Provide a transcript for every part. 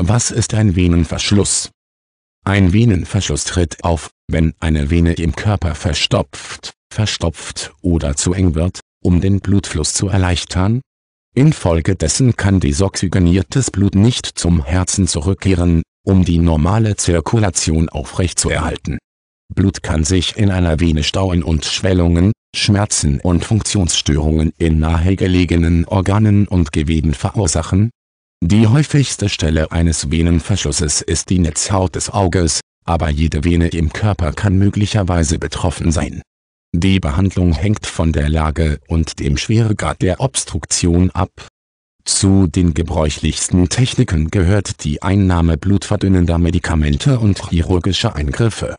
Was ist ein Venenverschluss? Ein Venenverschluss tritt auf, wenn eine Vene im Körper verstopft, verstopft oder zu eng wird, um den Blutfluss zu erleichtern. Infolgedessen kann desoxygeniertes Blut nicht zum Herzen zurückkehren, um die normale Zirkulation aufrechtzuerhalten. Blut kann sich in einer Vene stauen und Schwellungen, Schmerzen und Funktionsstörungen in nahegelegenen Organen und Geweben verursachen die häufigste Stelle eines Venenverschlusses ist die Netzhaut des Auges, aber jede Vene im Körper kann möglicherweise betroffen sein. Die Behandlung hängt von der Lage und dem Schweregrad der Obstruktion ab. Zu den gebräuchlichsten Techniken gehört die Einnahme blutverdünnender Medikamente und chirurgische Eingriffe.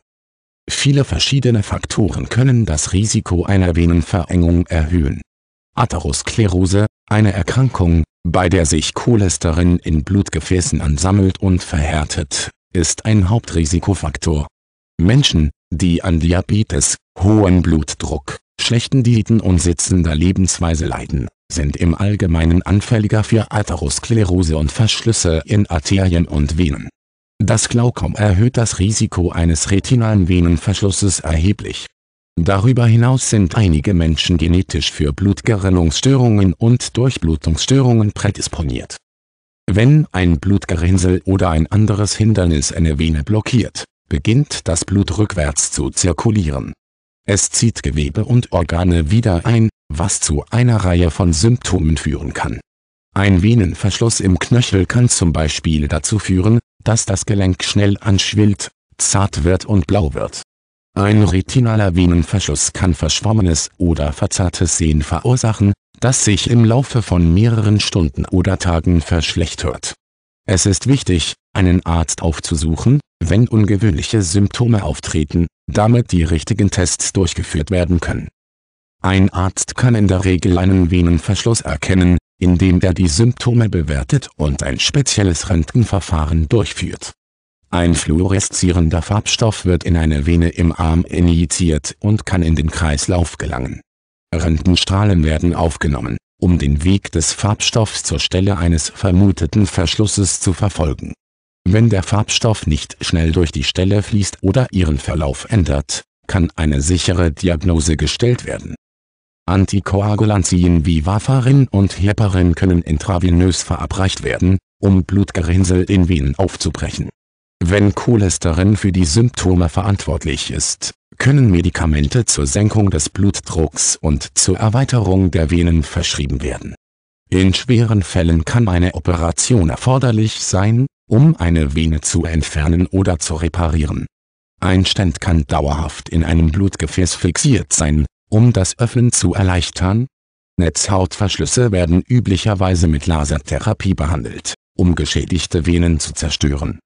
Viele verschiedene Faktoren können das Risiko einer Venenverengung erhöhen. Atherosklerose, eine Erkrankung, bei der sich Cholesterin in Blutgefäßen ansammelt und verhärtet, ist ein Hauptrisikofaktor. Menschen, die an Diabetes, hohem Blutdruck, schlechten Diäten und sitzender Lebensweise leiden, sind im Allgemeinen anfälliger für Atherosklerose und Verschlüsse in Arterien und Venen. Das Glaukom erhöht das Risiko eines retinalen Venenverschlusses erheblich Darüber hinaus sind einige Menschen genetisch für Blutgerinnungsstörungen und Durchblutungsstörungen prädisponiert. Wenn ein Blutgerinnsel oder ein anderes Hindernis eine Vene blockiert, beginnt das Blut rückwärts zu zirkulieren. Es zieht Gewebe und Organe wieder ein, was zu einer Reihe von Symptomen führen kann. Ein Venenverschluss im Knöchel kann zum Beispiel dazu führen, dass das Gelenk schnell anschwillt, zart wird und blau wird ein retinaler Venenverschluss kann verschwommenes oder verzerrtes Sehen verursachen, das sich im Laufe von mehreren Stunden oder Tagen verschlechtert. Es ist wichtig, einen Arzt aufzusuchen, wenn ungewöhnliche Symptome auftreten, damit die richtigen Tests durchgeführt werden können. Ein Arzt kann in der Regel einen Venenverschluss erkennen, indem er die Symptome bewertet und ein spezielles Röntgenverfahren durchführt ein fluoreszierender Farbstoff wird in eine Vene im Arm injiziert und kann in den Kreislauf gelangen. Röntgenstrahlen werden aufgenommen, um den Weg des Farbstoffs zur Stelle eines vermuteten Verschlusses zu verfolgen. Wenn der Farbstoff nicht schnell durch die Stelle fließt oder ihren Verlauf ändert, kann eine sichere Diagnose gestellt werden. Antikoagulantien wie Warfarin und Heparin können intravenös verabreicht werden, um Blutgerinnsel in Venen aufzubrechen wenn Cholesterin für die Symptome verantwortlich ist, können Medikamente zur Senkung des Blutdrucks und zur Erweiterung der Venen verschrieben werden. In schweren Fällen kann eine Operation erforderlich sein, um eine Vene zu entfernen oder zu reparieren. Ein Stent kann dauerhaft in einem Blutgefäß fixiert sein, um das Öffnen zu erleichtern. Netzhautverschlüsse werden üblicherweise mit Lasertherapie behandelt, um geschädigte Venen zu zerstören